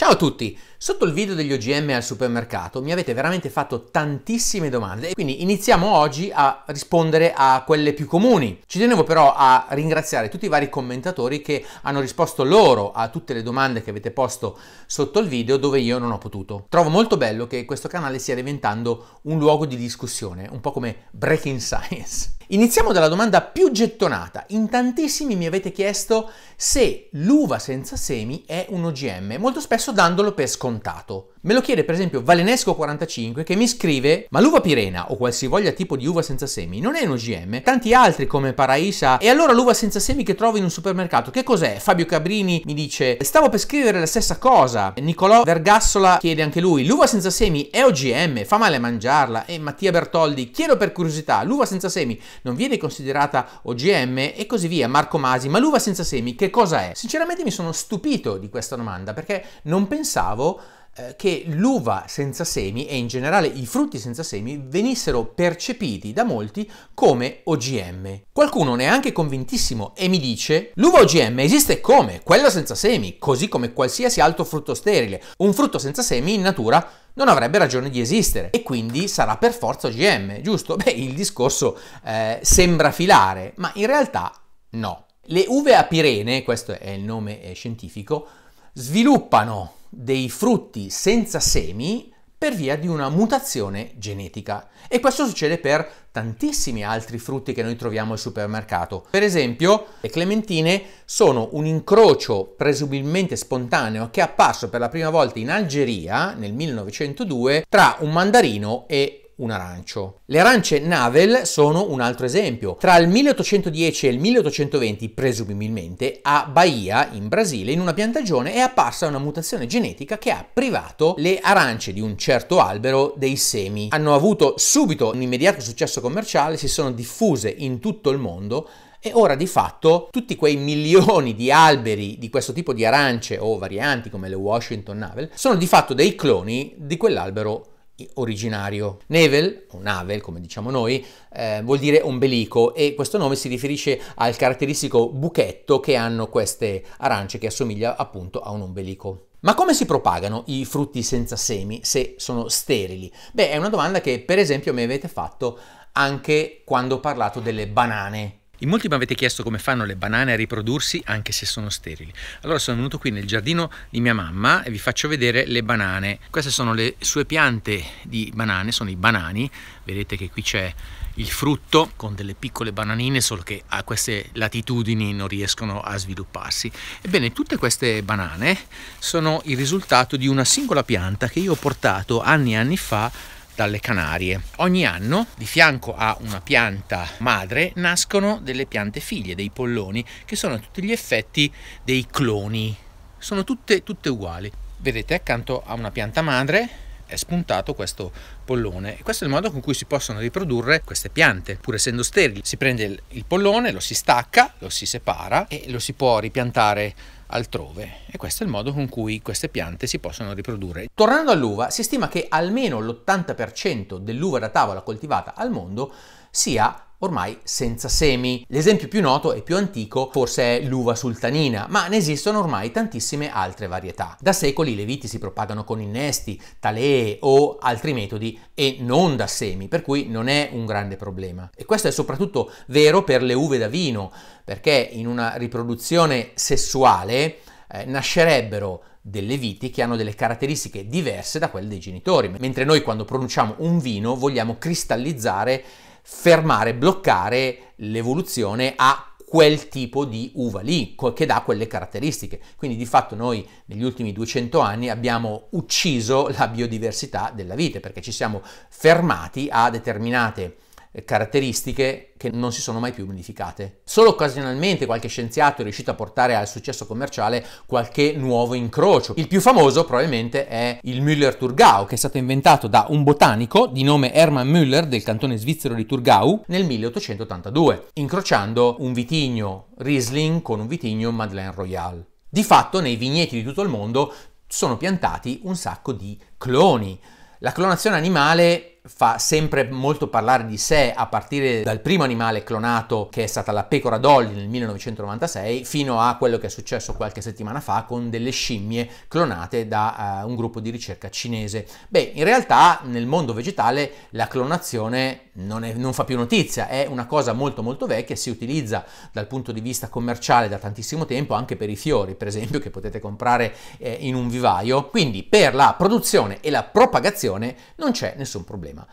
Ciao a tutti! Sotto il video degli OGM al supermercato mi avete veramente fatto tantissime domande e quindi iniziamo oggi a rispondere a quelle più comuni. Ci tenevo però a ringraziare tutti i vari commentatori che hanno risposto loro a tutte le domande che avete posto sotto il video dove io non ho potuto. Trovo molto bello che questo canale stia diventando un luogo di discussione, un po' come Breaking Science. Iniziamo dalla domanda più gettonata. In tantissimi mi avete chiesto se l'uva senza semi è un OGM. Molto spesso dandolo per scontato. Me lo chiede per esempio Valenesco45 che mi scrive ma l'uva pirena o qualsivoglia tipo di uva senza semi non è un OGM? Tanti altri come Paraisa e allora l'uva senza semi che trovo in un supermercato che cos'è? Fabio Cabrini mi dice stavo per scrivere la stessa cosa. Nicolò Vergassola chiede anche lui l'uva senza semi è OGM? Fa male mangiarla? E Mattia Bertoldi chiedo per curiosità l'uva senza semi non viene considerata OGM? E così via. Marco Masi ma l'uva senza semi che cosa è? Sinceramente mi sono stupito di questa domanda perché non pensavo eh, che l'uva senza semi e in generale i frutti senza semi venissero percepiti da molti come OGM. Qualcuno ne è anche convintissimo e mi dice l'uva OGM esiste come quella senza semi, così come qualsiasi altro frutto sterile. Un frutto senza semi in natura non avrebbe ragione di esistere e quindi sarà per forza OGM, giusto? Beh, il discorso eh, sembra filare, ma in realtà no. Le uve a pirene, questo è il nome eh, scientifico, sviluppano dei frutti senza semi per via di una mutazione genetica. E questo succede per tantissimi altri frutti che noi troviamo al supermercato. Per esempio, le clementine sono un incrocio presumibilmente spontaneo che è apparso per la prima volta in Algeria nel 1902 tra un mandarino e un arancio. Le arance Navel sono un altro esempio. Tra il 1810 e il 1820, presumibilmente, a Bahia, in Brasile, in una piantagione è apparsa una mutazione genetica che ha privato le arance di un certo albero dei semi. Hanno avuto subito un immediato successo commerciale, si sono diffuse in tutto il mondo e ora di fatto tutti quei milioni di alberi di questo tipo di arance o varianti come le Washington Navel sono di fatto dei cloni di quell'albero originario. Nevel, o navel come diciamo noi, eh, vuol dire ombelico e questo nome si riferisce al caratteristico buchetto che hanno queste arance che assomiglia appunto a un ombelico. Ma come si propagano i frutti senza semi se sono sterili? Beh, è una domanda che per esempio mi avete fatto anche quando ho parlato delle banane in molti mi avete chiesto come fanno le banane a riprodursi anche se sono sterili. Allora sono venuto qui nel giardino di mia mamma e vi faccio vedere le banane. Queste sono le sue piante di banane, sono i banani. Vedete che qui c'è il frutto con delle piccole bananine, solo che a queste latitudini non riescono a svilupparsi. Ebbene, tutte queste banane sono il risultato di una singola pianta che io ho portato anni e anni fa dalle Canarie. Ogni anno, di fianco a una pianta madre, nascono delle piante figlie, dei polloni, che sono a tutti gli effetti dei cloni. Sono tutte, tutte uguali. Vedete, accanto a una pianta madre è spuntato questo pollone e questo è il modo con cui si possono riprodurre queste piante pur essendo sterili si prende il pollone lo si stacca lo si separa e lo si può ripiantare altrove e questo è il modo con cui queste piante si possono riprodurre. Tornando all'uva, si stima che almeno l'80% dell'uva da tavola coltivata al mondo sia ormai senza semi. L'esempio più noto e più antico forse è l'uva sultanina, ma ne esistono ormai tantissime altre varietà. Da secoli le viti si propagano con innesti, talee o altri metodi e non da semi, per cui non è un grande problema. E questo è soprattutto vero per le uve da vino, perché in una riproduzione sessuale eh, nascerebbero delle viti che hanno delle caratteristiche diverse da quelle dei genitori, mentre noi quando pronunciamo un vino vogliamo cristallizzare fermare, bloccare l'evoluzione a quel tipo di uva lì, che dà quelle caratteristiche. Quindi di fatto noi negli ultimi 200 anni abbiamo ucciso la biodiversità della vite perché ci siamo fermati a determinate eh, caratteristiche che non si sono mai più modificate. Solo occasionalmente qualche scienziato è riuscito a portare al successo commerciale qualche nuovo incrocio. Il più famoso probabilmente è il Müller-Turgau, che è stato inventato da un botanico di nome Hermann Müller del cantone svizzero di Turgau nel 1882, incrociando un vitigno Riesling con un vitigno Madeleine Royale. Di fatto nei vigneti di tutto il mondo sono piantati un sacco di cloni. La clonazione animale fa sempre molto parlare di sé a partire dal primo animale clonato che è stata la pecora Dolly nel 1996 fino a quello che è successo qualche settimana fa con delle scimmie clonate da uh, un gruppo di ricerca cinese. Beh, in realtà nel mondo vegetale la clonazione non, è, non, fa più notizia, è una cosa molto molto vecchia, si utilizza dal punto di vista commerciale da tantissimo tempo anche per i fiori, per esempio, che potete comprare eh, in un vivaio. Quindi per la produzione e la propagazione non c'è nessun problema.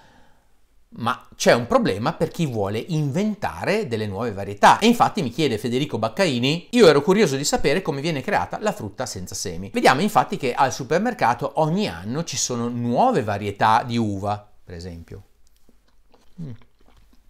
Ma c'è un problema per chi vuole inventare delle nuove varietà. E infatti mi chiede Federico Baccaini, io ero curioso di sapere come viene creata la frutta senza semi. Vediamo infatti che al supermercato ogni anno ci sono nuove varietà di uva, per esempio. Mm.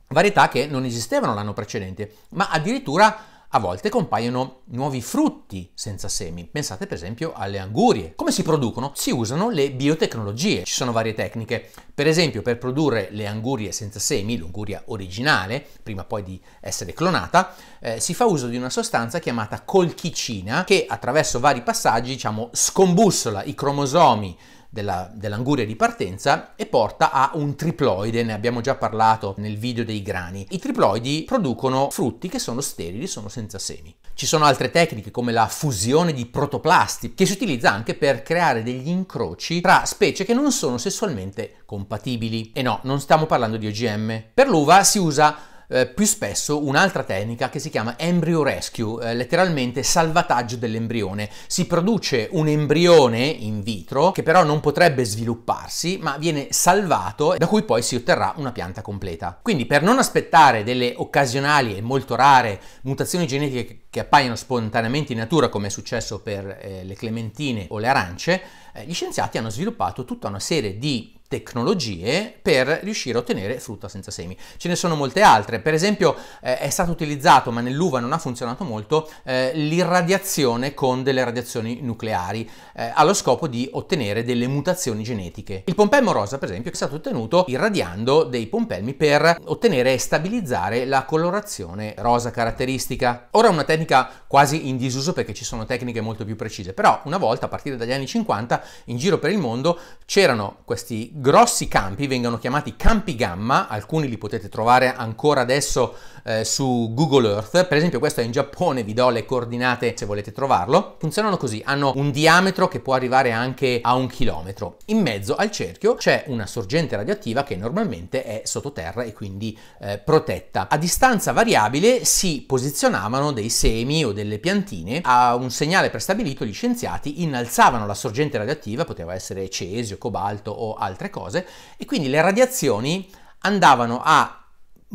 Varietà che non esistevano l'anno precedente, ma addirittura a volte compaiono nuovi frutti senza semi. Pensate per esempio alle angurie. Come si producono? Si usano le biotecnologie. Ci sono varie tecniche. Per esempio per produrre le angurie senza semi, l'unguria originale, prima poi di essere clonata, eh, si fa uso di una sostanza chiamata colchicina che attraverso vari passaggi, diciamo, scombussola i cromosomi della, dell'anguria di partenza e porta a un triploide, ne abbiamo già parlato nel video dei grani. I triploidi producono frutti che sono sterili, sono senza semi. Ci sono altre tecniche come la fusione di protoplasti che si utilizza anche per creare degli incroci tra specie che non sono sessualmente compatibili. E no, non stiamo parlando di OGM. Per l'uva si usa eh, più spesso un'altra tecnica che si chiama embryo rescue, eh, letteralmente salvataggio dell'embrione. Si produce un embrione in vitro che però non potrebbe svilupparsi, ma viene salvato da cui poi si otterrà una pianta completa. Quindi per non aspettare delle occasionali e molto rare mutazioni genetiche che appaiono spontaneamente in natura come è successo per eh, le clementine o le arance, eh, gli scienziati hanno sviluppato tutta una serie di tecnologie per riuscire a ottenere frutta senza semi. Ce ne sono molte altre, per esempio eh, è stato utilizzato ma nell'uva non ha funzionato molto eh, l'irradiazione con delle radiazioni nucleari eh, allo scopo di ottenere delle mutazioni genetiche. Il pompelmo rosa per esempio è stato ottenuto irradiando dei pompelmi per ottenere e stabilizzare la colorazione rosa caratteristica. Ora è una tecnica quasi in disuso perché ci sono tecniche molto più precise, però una volta a partire dagli anni 50 in giro per il mondo c'erano questi grossi campi vengono chiamati campi gamma, alcuni li potete trovare ancora adesso eh, su Google Earth, per esempio questo è in Giappone, vi do le coordinate se volete trovarlo, funzionano così, hanno un diametro che può arrivare anche a un chilometro. In mezzo al cerchio c'è una sorgente radioattiva che normalmente è sottoterra e quindi eh, protetta. A distanza variabile si posizionavano dei semi o delle piantine, a un segnale prestabilito gli scienziati innalzavano la sorgente radioattiva, poteva essere cesio, cobalto o altre altre cose e quindi le radiazioni andavano a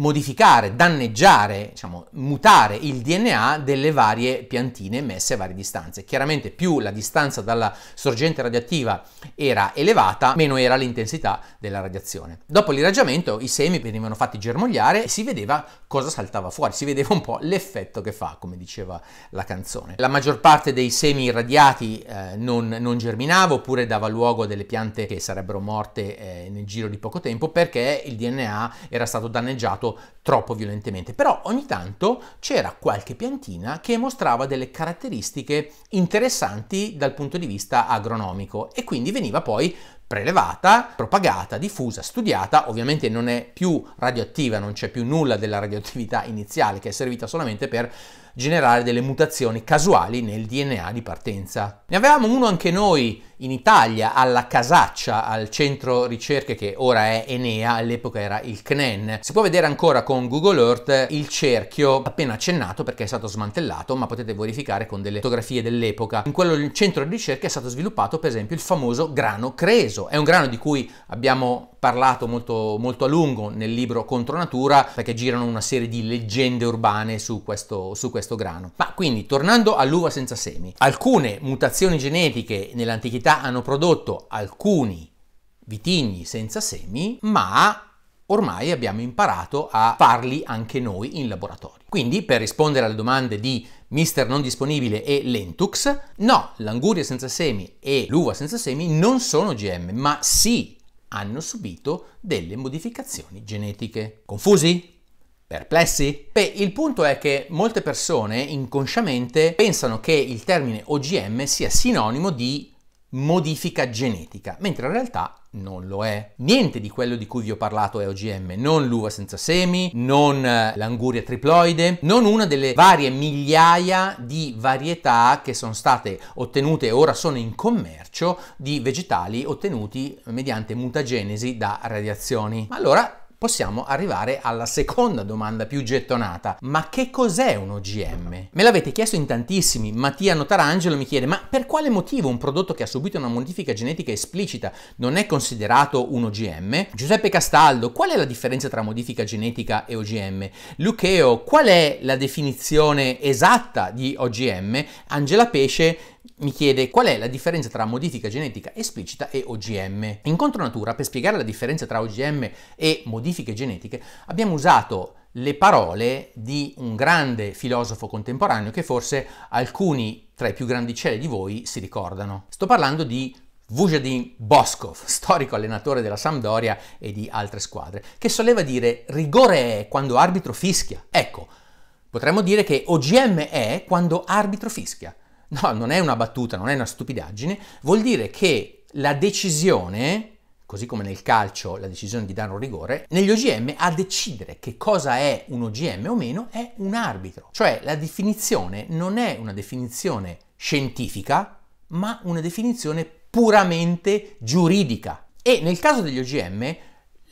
modificare, danneggiare, diciamo, mutare il DNA delle varie piantine messe a varie distanze. Chiaramente più la distanza dalla sorgente radioattiva era elevata, meno era l'intensità della radiazione. Dopo l'irraggiamento i semi venivano fatti germogliare e si vedeva cosa saltava fuori, si vedeva un po' l'effetto che fa, come diceva la canzone. La maggior parte dei semi irradiati eh, non, non, germinava oppure dava luogo a delle piante che sarebbero morte eh, nel giro di poco tempo perché il DNA era stato danneggiato troppo violentemente, però ogni tanto c'era qualche piantina che mostrava delle caratteristiche interessanti dal punto di vista agronomico e quindi veniva poi prelevata, propagata, diffusa, studiata, ovviamente non è più radioattiva, non c'è più nulla della radioattività iniziale che è servita solamente per generare delle mutazioni casuali nel DNA di partenza. Ne avevamo uno anche noi in Italia, alla Casaccia, al centro ricerche che ora è Enea, all'epoca era il CNEN. Si può vedere ancora con Google Earth il cerchio appena accennato perché è stato smantellato, ma potete verificare con delle fotografie dell'epoca. In quello centro di ricerca è stato sviluppato per esempio il famoso grano creso. È un grano di cui abbiamo parlato molto, molto a lungo nel libro Contro Natura perché girano una serie di leggende urbane su questo, su questo questo grano. Ma quindi, tornando all'uva senza semi, alcune mutazioni genetiche nell'antichità hanno prodotto alcuni vitigni senza semi, ma ormai abbiamo imparato a farli anche noi in laboratorio. Quindi, per rispondere alle domande di Mister non disponibile e Lentux, no, l'anguria senza semi e l'uva senza semi non sono GM, ma sì, hanno subito delle modificazioni genetiche. Confusi? Perplessi? Beh, il punto è che molte persone inconsciamente pensano che il termine OGM sia sinonimo di modifica genetica, mentre in realtà non lo è. Niente di quello di cui vi ho parlato è OGM, non l'uva senza semi, non eh, l'anguria triploide, non una delle varie migliaia di varietà che sono state ottenute e ora sono in commercio di vegetali ottenuti mediante mutagenesi da radiazioni. Ma allora possiamo arrivare alla seconda domanda più gettonata. Ma che cos'è un OGM? Me l'avete chiesto in tantissimi. Mattia Notarangelo mi chiede, ma per quale motivo un prodotto che ha subito una modifica genetica esplicita non è considerato un OGM? Giuseppe Castaldo, qual è la differenza tra modifica genetica e OGM? Lucheo, qual è la definizione esatta di OGM? Angela Pesce, mi chiede qual è la differenza tra modifica genetica esplicita e OGM. In contronatura, per spiegare la differenza tra OGM e modifiche genetiche, abbiamo usato le parole di un grande filosofo contemporaneo che forse alcuni tra i più grandicelli di voi si ricordano. Sto parlando di Vujadin Boskov, storico allenatore della Sampdoria e di altre squadre, che soleva dire rigore è quando arbitro fischia. Ecco, potremmo dire che OGM è quando arbitro fischia no, non è una battuta, non è una stupidaggine, vuol dire che la decisione, così come nel calcio la decisione di dare un rigore, negli OGM a decidere che cosa è un OGM o meno è un arbitro. Cioè la definizione non è una definizione scientifica, ma una definizione puramente giuridica. E nel caso degli OGM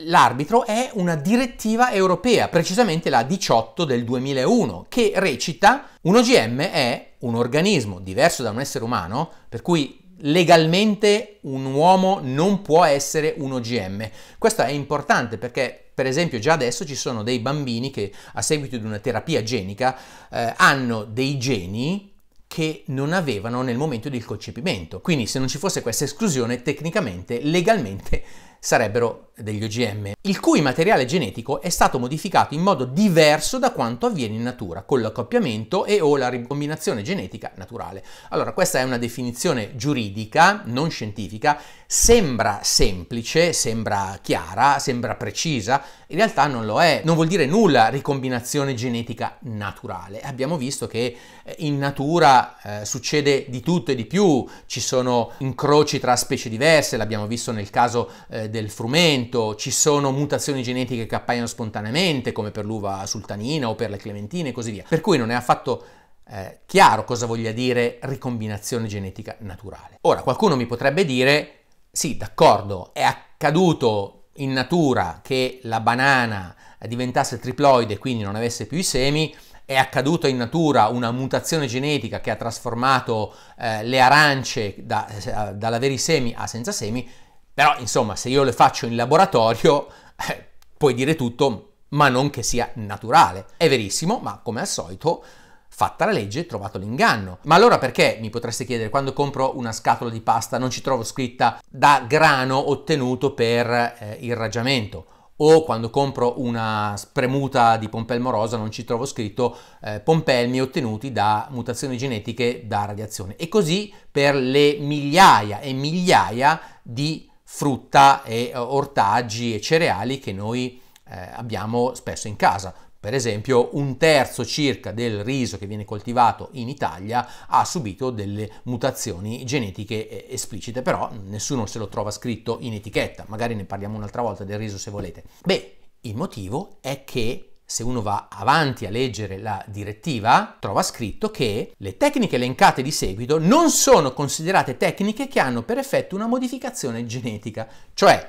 l'arbitro è una direttiva europea, precisamente la 18 del 2001, che recita un OGM è un organismo diverso da un essere umano, per cui legalmente un uomo non può essere un OGM. Questo è importante perché per esempio già adesso ci sono dei bambini che a seguito di una terapia genica eh, hanno dei geni che non avevano nel momento del concepimento. Quindi se non ci fosse questa esclusione tecnicamente, legalmente sarebbero degli OGM, il cui materiale genetico è stato modificato in modo diverso da quanto avviene in natura, con l'accoppiamento e o la ricombinazione genetica naturale. Allora, questa è una definizione giuridica, non scientifica, sembra semplice, sembra chiara, sembra precisa, in realtà non lo è. Non vuol dire nulla ricombinazione genetica naturale. Abbiamo visto che in natura eh, succede di tutto e di più, ci sono incroci tra specie diverse, l'abbiamo visto nel caso eh, del frumento, ci sono mutazioni genetiche che appaiono spontaneamente come per l'uva sultanina o per le clementine e così via. Per cui non è affatto eh, chiaro cosa voglia dire ricombinazione genetica naturale. Ora qualcuno mi potrebbe dire sì, d'accordo, è accaduto in natura che la banana diventasse triploide e quindi non avesse più i semi, è accaduta in natura una mutazione genetica che ha trasformato eh, le arance da, eh, dall'avere i semi a senza semi, però insomma se io le faccio in laboratorio eh, puoi dire tutto, ma non che sia naturale. È verissimo, ma come al solito fatta la legge, trovato l'inganno. Ma allora perché, mi potreste chiedere, quando compro una scatola di pasta non ci trovo scritta da grano ottenuto per eh, irraggiamento? o quando compro una spremuta di pompelmo rosa non ci trovo scritto eh, pompelmi ottenuti da mutazioni genetiche da radiazione e così per le migliaia e migliaia di frutta e eh, ortaggi e cereali che noi eh, abbiamo spesso in casa. Per esempio, un terzo circa del riso che viene coltivato in Italia ha subito delle mutazioni genetiche eh, esplicite, però nessuno se lo trova scritto in etichetta, magari ne parliamo un'altra volta del riso se volete. Beh, il motivo è che se uno va avanti a leggere la direttiva, trova scritto che le tecniche elencate di seguito non sono considerate tecniche che hanno per effetto una modificazione genetica, cioè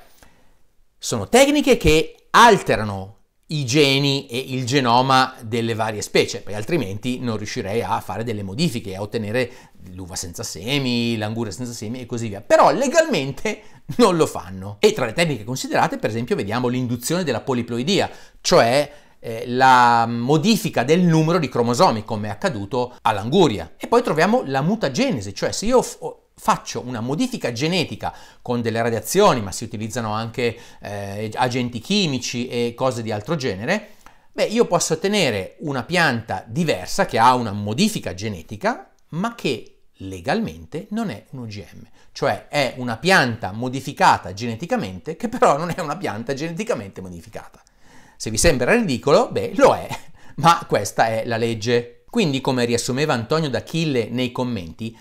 sono tecniche che alterano i geni e il genoma delle varie specie, perché altrimenti non riuscirei a fare delle modifiche, a ottenere l'uva senza semi, l'anguria senza semi e così via. Però legalmente non lo fanno. E tra le tecniche considerate, per esempio, vediamo l'induzione della poliploidia, cioè eh, la modifica del numero di cromosomi, come è accaduto all'anguria. E poi troviamo la mutagenesi, cioè se io f- faccio una modifica genetica con delle radiazioni, ma si utilizzano anche eh, agenti chimici e cose di altro genere, beh, io posso ottenere una pianta diversa che ha una modifica genetica, ma che legalmente non è un OGM, cioè è una pianta modificata geneticamente che però non è una pianta geneticamente modificata. Se vi sembra ridicolo, beh, lo è, ma questa è la legge. Quindi, come riassumeva Antonio D'Achille nei commenti,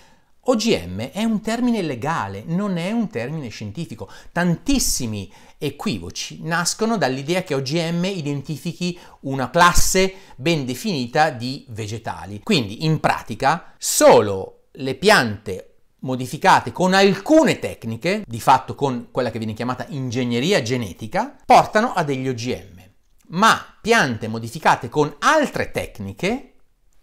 OGM è un termine legale, non è un termine scientifico. Tantissimi equivoci nascono dall'idea che OGM identifichi una classe ben definita di vegetali. Quindi in pratica solo le piante modificate con alcune tecniche, di fatto con quella che viene chiamata ingegneria genetica, portano a degli OGM. Ma piante modificate con altre tecniche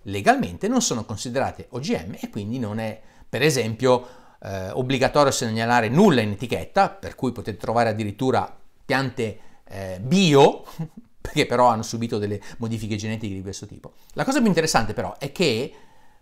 legalmente non sono considerate OGM e quindi non è per esempio, eh, obbligatorio segnalare nulla in etichetta, per cui potete trovare addirittura piante eh, bio, che però hanno subito delle modifiche genetiche di questo tipo. La cosa più interessante però è che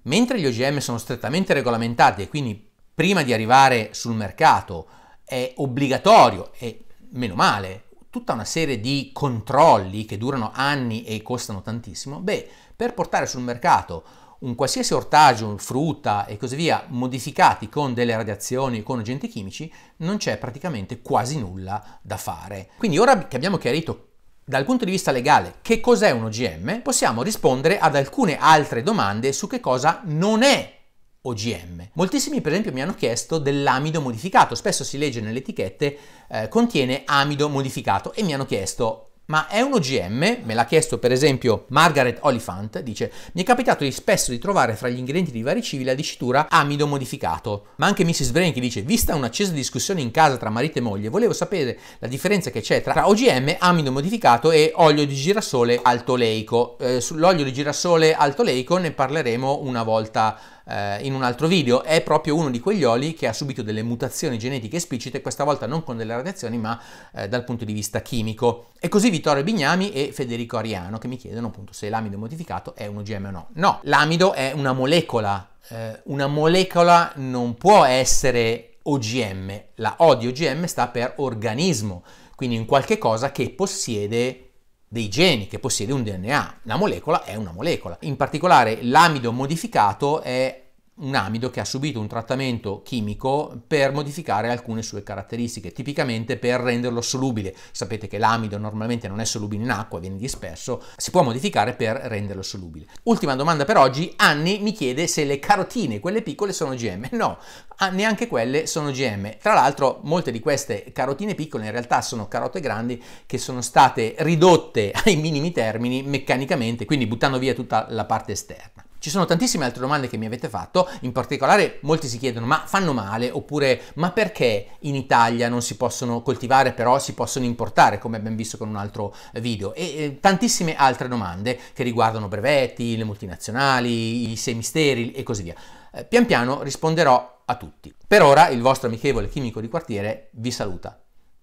mentre gli OGM sono strettamente regolamentati e quindi prima di arrivare sul mercato è obbligatorio e meno male tutta una serie di controlli che durano anni e costano tantissimo, beh, per portare sul mercato un qualsiasi ortaggio, frutta e così via, modificati con delle radiazioni, o con agenti chimici, non c'è praticamente quasi nulla da fare. Quindi ora che abbiamo chiarito dal punto di vista legale che cos'è un OGM, possiamo rispondere ad alcune altre domande su che cosa non è OGM. Moltissimi per esempio mi hanno chiesto dell'amido modificato, spesso si legge nelle etichette eh, contiene amido modificato e mi hanno chiesto ma è un OGM? Me l'ha chiesto per esempio Margaret Oliphant, dice mi è capitato di spesso di trovare fra gli ingredienti di vari cibi la dicitura amido modificato, ma anche Mrs. Brain che dice vista un'accesa discussione in casa tra marito e moglie volevo sapere la differenza che c'è tra OGM, amido modificato e olio di girasole altoleico. Eh, sull'olio di girasole altoleico ne parleremo una volta eh, in un altro video, è proprio uno di quegli oli che ha subito delle mutazioni genetiche esplicite, questa volta non con delle radiazioni ma eh, dal punto di vista chimico. E così Vittorio Bignami e Federico Ariano che mi chiedono appunto se l'amido modificato è un OGM o no. No, l'amido è una molecola, eh, una molecola non può essere OGM, la O di OGM sta per organismo, quindi un qualche cosa che possiede dei geni che possiede un DNA. La molecola è una molecola. In particolare l'amido modificato è un amido che ha subito un trattamento chimico per modificare alcune sue caratteristiche, tipicamente per renderlo solubile. Sapete che l'amido normalmente non è solubile in acqua, viene disperso, si può modificare per renderlo solubile. Ultima domanda per oggi, Anni mi chiede se le carotine, quelle piccole, sono GM. No, ah, neanche quelle sono GM. Tra l'altro molte di queste carotine piccole in realtà sono carote grandi che sono state ridotte ai minimi termini meccanicamente, quindi buttando via tutta la parte esterna. Ci sono tantissime altre domande che mi avete fatto, in particolare molti si chiedono ma fanno male oppure ma perché in Italia non si possono coltivare però si possono importare come abbiamo visto con un altro eh, video e eh, tantissime altre domande che riguardano brevetti, le multinazionali, i semisteri e così via. Eh, pian piano risponderò a tutti. Per ora il vostro amichevole chimico di quartiere vi saluta.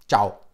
Ciao!